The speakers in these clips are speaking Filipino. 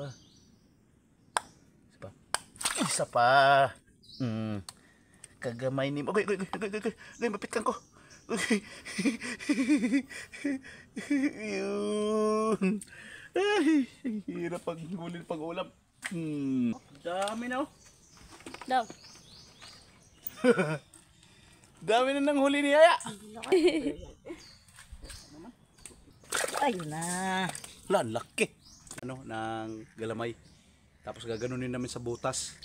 pa. Isa pa. Isa pa. Mm. Kagamay ni mo. Okay, okay, okay, okay, okay. okay mapitan ko. Okay. Yun. Ay, hirap pag gulin pag ulam. Hmm. Dami na oh. Daw. Dami na nang huli ni Yaya. Ayun na. Lalaki ano ng galamay. Tapos gaganunin namin sa butas.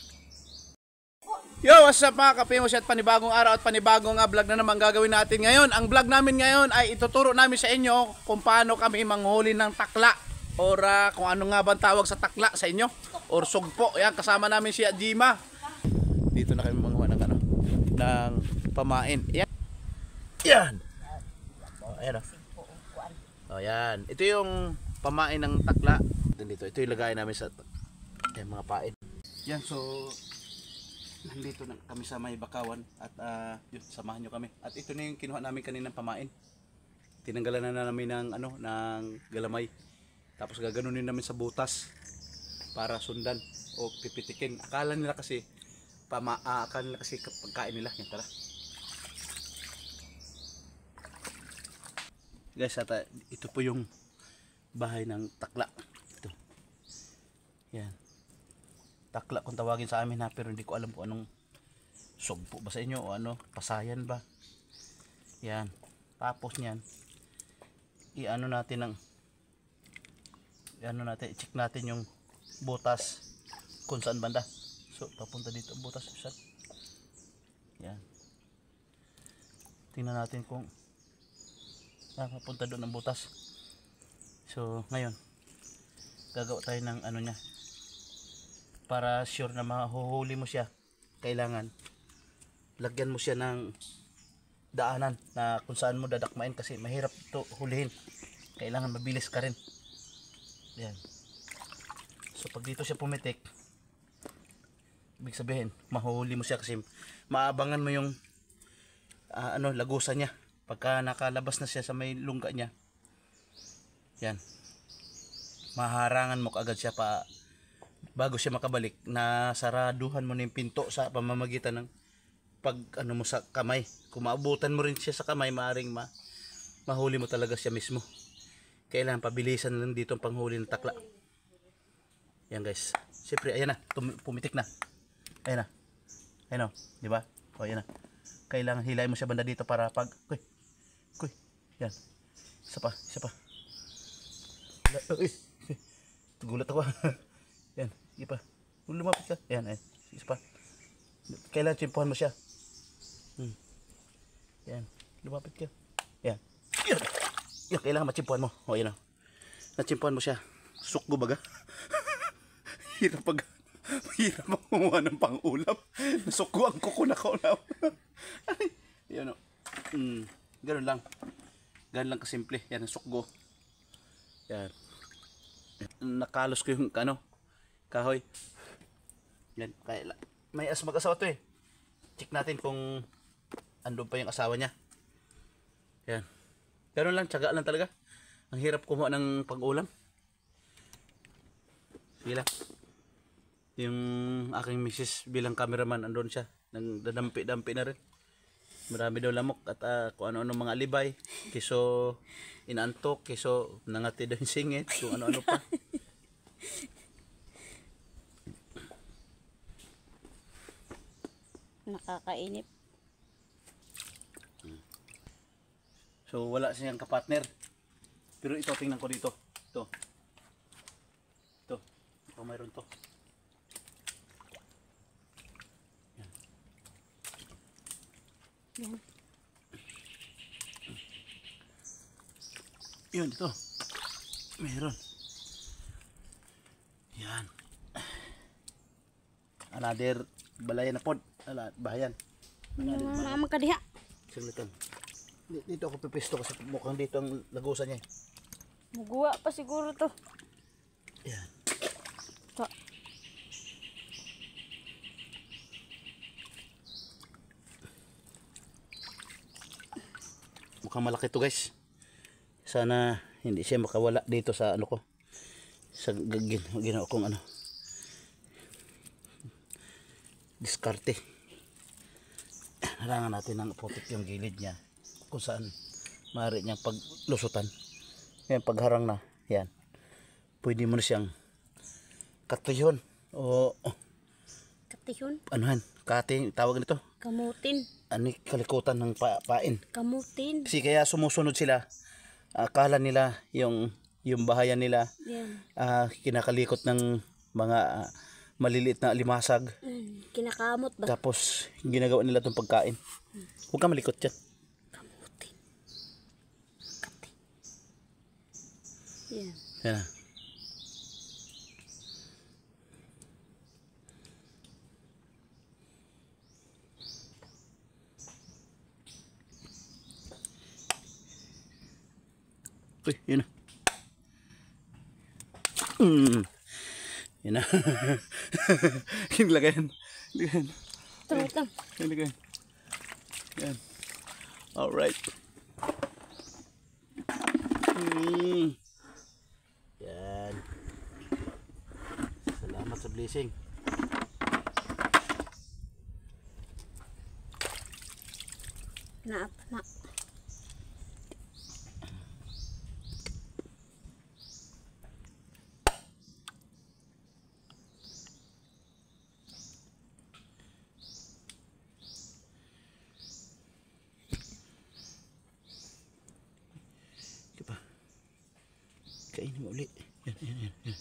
Yo, what's up mga kapimos at panibagong araw at panibagong uh, vlog na naman gagawin natin ngayon. Ang vlog namin ngayon ay ituturo namin sa inyo kung paano kami manghuli ng takla or uh, kung ano nga bang tawag sa takla sa inyo or sugpo. Yan, kasama namin si Ajima. Dito na kami manguha ng ano ng pamain. Yan. Yan. Oh, ayan. Oh. oh, yan. Ito yung pamain ng takla dito ito ilagay namin sa yung mga pain yan so nandito na kami sa may bakawan at uh, yun, samahan nyo kami at ito na yung kinuha namin kaninang pamain tinanggalan na namin ng ano ng galamay tapos gaganunin namin sa butas para sundan o pipitikin akala nila kasi pamaakan ah, nila kasi pagkain nila yan tara guys ata ah, ito po yung bahay ng takla ito yan takla kung tawagin sa amin ha pero hindi ko alam kung anong sugpo ba sa inyo o ano pasayan ba yan tapos nyan iano natin ng iano natin check natin yung butas kung saan banda so papunta dito butas saan yan tingnan natin kung ah, papunta doon ang butas So, ngayon, gagawa tayo ng ano niya. Para sure na mahuhuli mo siya, kailangan lagyan mo siya ng daanan na kung saan mo dadakmain kasi mahirap ito hulihin. Kailangan mabilis ka rin. Yan. So, pag dito siya pumitik, ibig sabihin, mahuhuli mo siya kasi maabangan mo yung uh, ano, lagusan niya. Pagka nakalabas na siya sa may lungga niya, yan. Maharangan mo kaagad siya pa bago siya makabalik. na saraduhan mo na yung pinto sa pamamagitan ng pag ano mo sa kamay. kumaabutan mo rin siya sa kamay, maaring ma mahuli mo talaga siya mismo. Kailangan pabilisan lang dito ang panghuli ng takla. Yan guys. Siyempre, ayan na. Pumitik na. Ayan na. Ayan o. Oh. Di ba? O, ayan na. Kailangan hilay mo siya banda dito para pag... Kuy. Kuy. Yan. Isa pa. Isa pa. Gulat ako. yan, sige pa. Lumapit ka. Yan, eh, ayan. Sige pa. Kailan tsimpuhan mo siya? Hmm. Yan, lumapit ka. Yan. Yan, yan kailangan matsimpuhan mo. O, yan o. Oh. Natsimpuhan mo siya. Sukgo baga. Hirap pag... Hirap ang ng pang-ulap. Nasukbo ang kuko na kaulaw. yan o. Oh. Hmm. Ganun lang. Ganun lang kasimple. Yan, sukgo. Yan. Nakalos ko yung ano, kahoy. Yan, kaya may as mag-asawa to eh. Check natin kung andun pa yung asawa niya. Yan. Ganun lang, tsaga lang talaga. Ang hirap kumuha ng pag-ulam. Sige lang. Yung aking misis bilang cameraman, andun siya. Nang dadampi-dampi na rin. Marami daw lamok at uh, kung ano-ano mga alibay. Kiso inantok, kiso nangati daw yung singit, kung ano-ano pa. Nakakainip. So wala siyang kapartner. Pero ito tingnan ko dito. Ito. Ito. Ito mayroon to. Yan. Yun, ito. Meron. Yan. Another balayan na pod. Bahayan. Ano, Another bahayan. Mama ka diha. Saglitan. Dito ako pipisto kasi mukhang dito ang lagusan niya. Eh. Muguwa pa siguro to. mukhang malaki to guys sana hindi siya makawala dito sa ano ko sa gin ginawa kong ano diskarte harangan natin ng putik yung gilid niya kung saan maaari niyang paglusutan yan pagharang na yan pwede mo na siyang katuyon o oh, Kamote yun. Anuhan? Kate, tawag nito. Kamutin. Ano kalikutan ng pa pain? Kamutin. Kasi kaya sumusunod sila. Akala nila yung yung bahayan nila yeah. uh, kinakalikot ng mga uh, maliliit na limasag. Mm, kinakamot ba? Tapos ginagawa nila itong pagkain. Mm. Huwag ka malikot dyan. Kamutin. Kati. Yeah. Yeah. Pre, hmm. yun na. Mm. Yun na. yung lagayan. Lagayan. Tumit Yan, lagayan. Yan. Alright. Mm. Yan. Salamat sa blessing. Naap, naap. mo ulit. Yan, yan, yan, yan.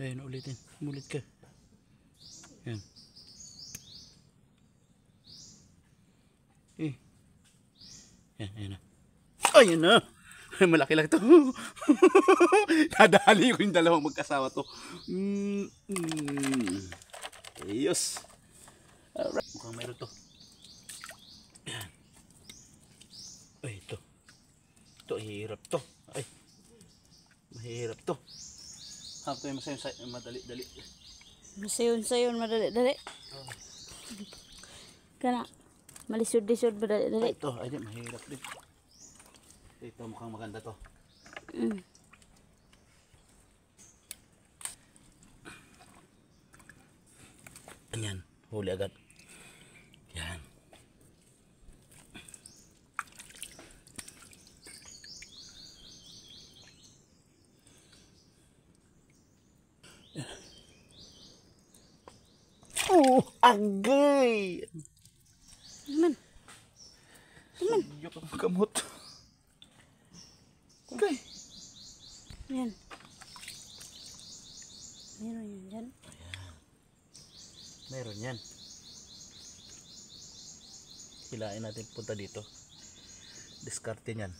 Ayan, ulitin. Umulit ka. Yan. Eh. Yan, yan na. Ay, na. Malaki lang ito. Nadali ko yung dalawang magkasawa to. Mm, mm. Ayos. Alright. Mukhang meron to. Ay, ito. Ito, hirap to. Ay, mahirap to. Hapto tayo masayon, sayon, madali, dali. Masayon, sayon, madali, dali. Oh. Kana, malisod, lisod, madali, dali. Ay, ito, ay, mahirap din. Ito, mukhang maganda to. Mm. Ayan, huli agad. Agay! Naman. Naman. Sudyok ang kamot. Okay. Yan. Meron yan dyan. Meron yan. Hilain natin punta dito. Diskarte yan.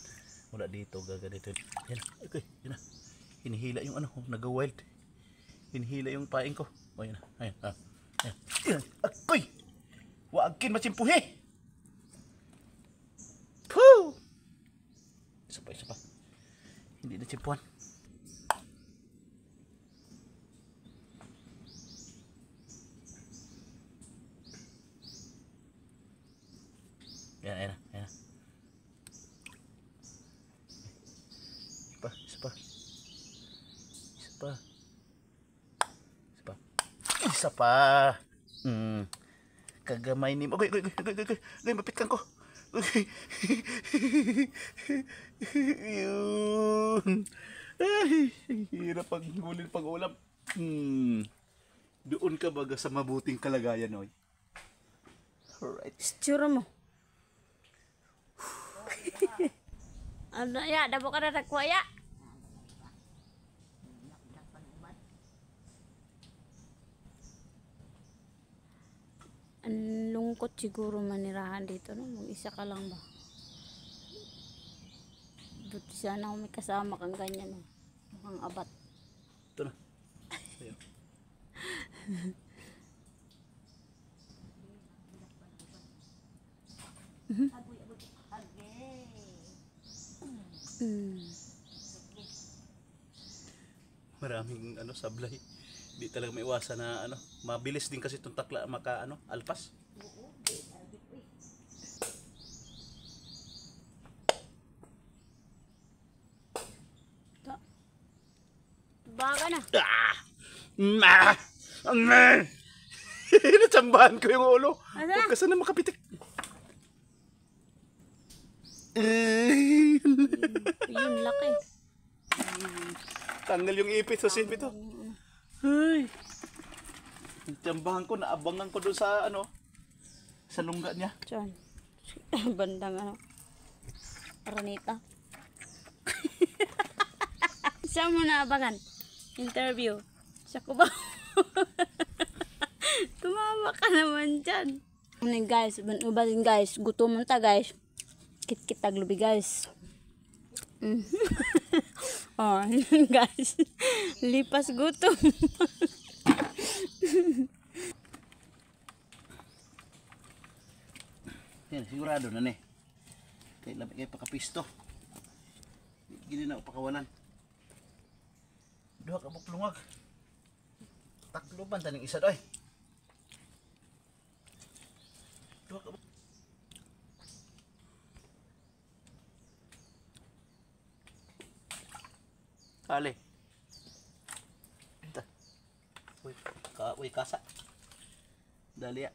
Mula dito, gaga dito. Yan. Okay, yan na. Hinihila yung ano, naga-wild. Hinihila yung paing ko. O, yan na. Ayan, ah. Akui. Eh, Wak agin macam puhi. Puh. Sapa sapa. Ini dah cepuan. Ya, ya, ya. Sapa, sapa. Sapa. isa pa. Mm. Kagamay ni mo. Uy, uy, uy, uy, uy, uy, mapit kang ko. Yun. Ay, hirap pag hulin pag ulam. Mm. Doon ka baga sa mabuting kalagayan, oy. Alright. Tsura mo. ano ya, dabo ka na nagkuha ya? malungkot siguro manirahan dito no? mag isa ka lang ba buti sana kung may kasama kang ganyan no? Eh. mukhang abat ito na Mm-hmm. Maraming ano sablay. di talaga maiwasan na ano, mabilis din kasi itong takla maka ano, alpas. Baka na. Ah! Ma! Ah. Ma! Ah. Natsambahan ko yung ulo. Ano? Huwag ka sana makapitik. Ay, yun, laki. Tanggal yung ipit sa sip to. Oh. Ay. Natsambahan ko, naabangan ko doon sa ano, sa lungga niya. Diyan. Bandang ano. Ranita. Saan mo naabangan? Interview. Siya ko ba? Tumama ka naman dyan. Ano guys, uba ano din guys. Gutom ta guys. Kit-kit taglubi guys. Mm. oh, ano guys. Lipas gutom. Yan, sigurado na ni. Kay labay kay pakapisto. Gili na upakawanan duha ka buklungag taklo man taning isa doy duha ka Kali. Uy, ka, uy, kasa. Dali ya. Ah.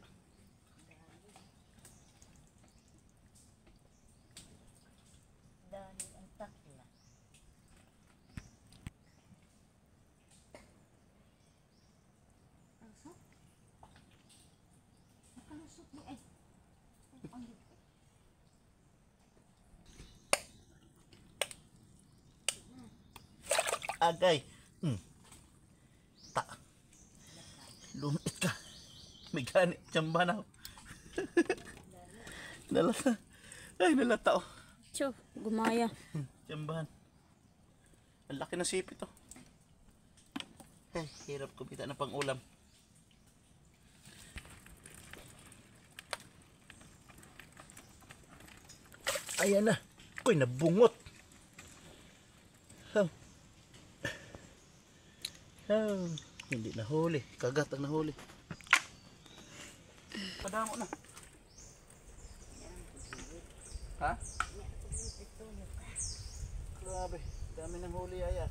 Agay. Hmm. Ta. Lumit ka. May ganit tsamba na. nalata. Ay, nalata oh. Tiyo, gumaya. Hmm. Tsambahan. Ang laki ng sipit oh. hirap kumita na pang ulam. Ayan na. Ko'y nabungot. Oh. Oh. Hindi na huli. Kagat ang nahuli. Padamo na. Ha? Grabe. Dami ng huli ayan.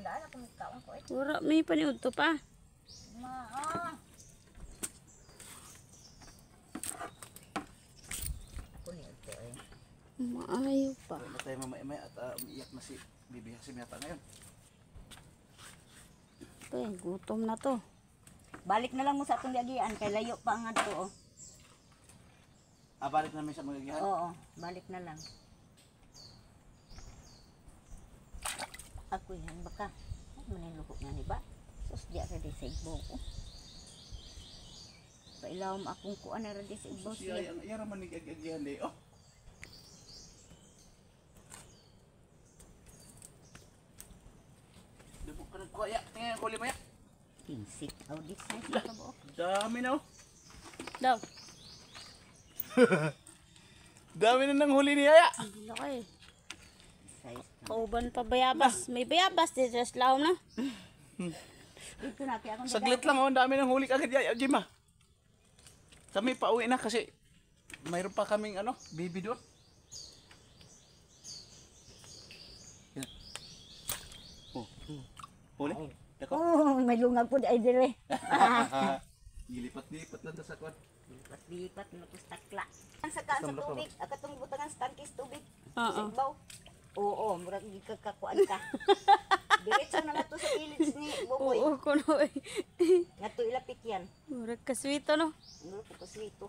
Tundaan ako magkaon ko eh. Wala, may paniod to pa. Maa. ah. Ako niyo to eh. Maayaw pa. Wala tayo mamay-may at uh, umiiyak na si Bibi Hasim yata ngayon. Okay, eh, gutom na to. Balik na lang mo sa atong gagian kay layo pa nga to. Oh. Ah, balik na may sa mga Oo, balik na lang. Ako yan baka. Maniluko na ni ba? Sus, di ako di sa ibo ko. Pailawam akong kuan ra di sa ibo siya. Siya, yara man nagagagyan Oh! Dabok ka ng kuya. Tingnan ko lima ya. Pinsit. Oh, this size na ba? Dami no Daw. Dami na oh. ng huli ni Yaya. Hindi na ko eh size. Kauban pa bayabas. May bayabas di dress law na. Dito na kaya akong Saglit lang oh, ang dami ng huli kagad ya, Jima. Kami pa uwi na kasi mayroon pa kaming ano, baby doon. Yan. Oh. oh. Huli? Dako. Oh, may lungag po di ay dire. Gilipat-lipat lang sa kwan. Gilipat-lipat na to sa takla. Ang saka sa tubig, akatong butangan sa tangkis tubig. Oo. Sa Oo, murag di ka. ka. Diretso na nato sa ilits ni Boboy. Oo, kuno eh. Nato ilapit yan. Murag kaswito no? Murag ko kaswito.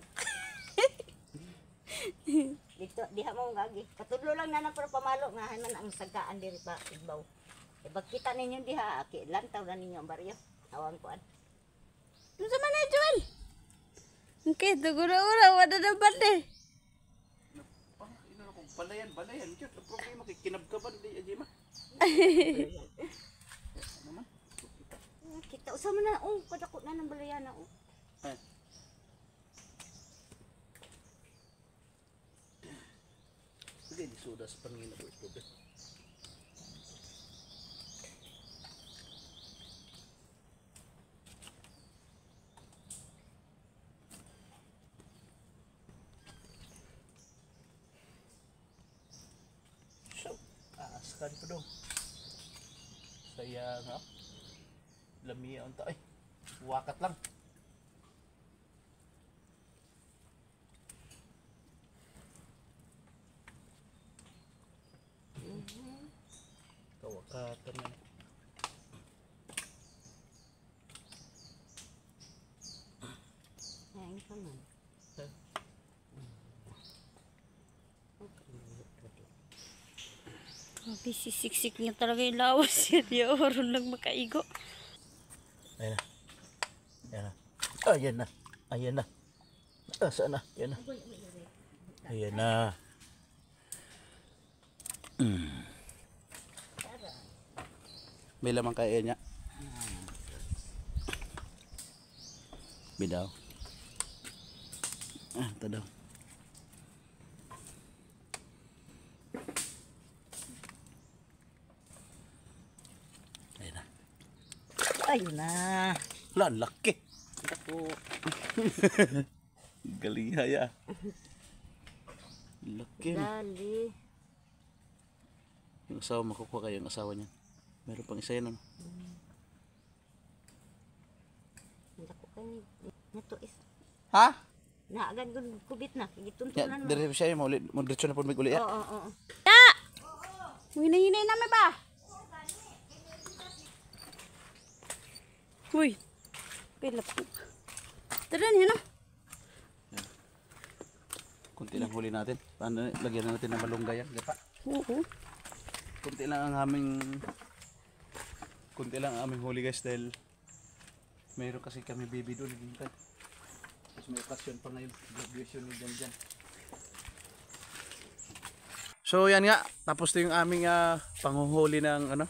Dito, diha mo gagi. Katudlo lang na na pero pamalo nga hanan ang sagaan diri pa igbaw. Ibag eh, kita ninyo diha, kilantaw na ninyo ang baryo. Awang kuan. Ano sa man eh, na, Joel? Okay, tuguro-uro, wala na eh? balayan, balayan. Diyot, ang problema kay kinabkaban di ajima. ma. Naman. Kita usama na oh, kadako na ng balayan na oh. Eh. Ay. Sige, disudas pa ng ina ko ito. Ang taoy. Wakat lang. Mm -hmm. naman. na. Kain ka man. Ha? Grabe, sisiksik niya talaga yung lawas. Hindi, oron lang makaigo. Ah, ayan na. Ayan na. Nasaan ah, na? Ayan na. Ayan na. Mm. May lamang kaya niya. Bidaw. Ah, ito daw. Ayun na. Ayun na. Lalaki. Isa po. Galing haya. Laki. Dali. Yung asawa, makukuha kayo yung asawa niya. Meron pang isa yan ano? Naku kami. Nato is. Ha? Na agad kubit na. Gituntunan mo. Dari siya yung mo Modersyo na po may uli. Ah. Oo, oo, oo. Ya! Hinahinay namin ba? Uy, Pilap po. Tara niya na. Yan. Ah. Kunti lang huli natin. Paano, lagyan natin ng malunggay yan. Ah. Gapa. Oo. Kunti lang ang aming kunti lang ang aming huli guys dahil mayroon kasi kami baby doon. Tapos may occasion pa ngayon. Graduation ni Jan Jan. So yan nga, tapos na yung aming uh, ah, panghuhuli ng ano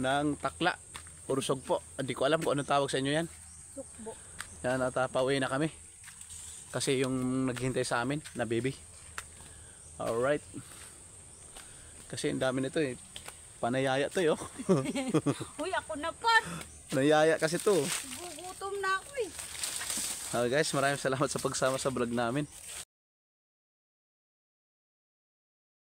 ng takla. Urusog po. Hindi ko alam kung ano tawag sa inyo yan. Sukbo. Yan, at pauwi na kami. Kasi yung naghihintay sa amin, na baby. Alright. Kasi ang dami nito eh. Panayaya to yo. Eh, oh. Uy, ako na pa. Panayaya kasi to. Gugutom na ako eh. Okay ah, guys, maraming salamat sa pagsama sa vlog namin.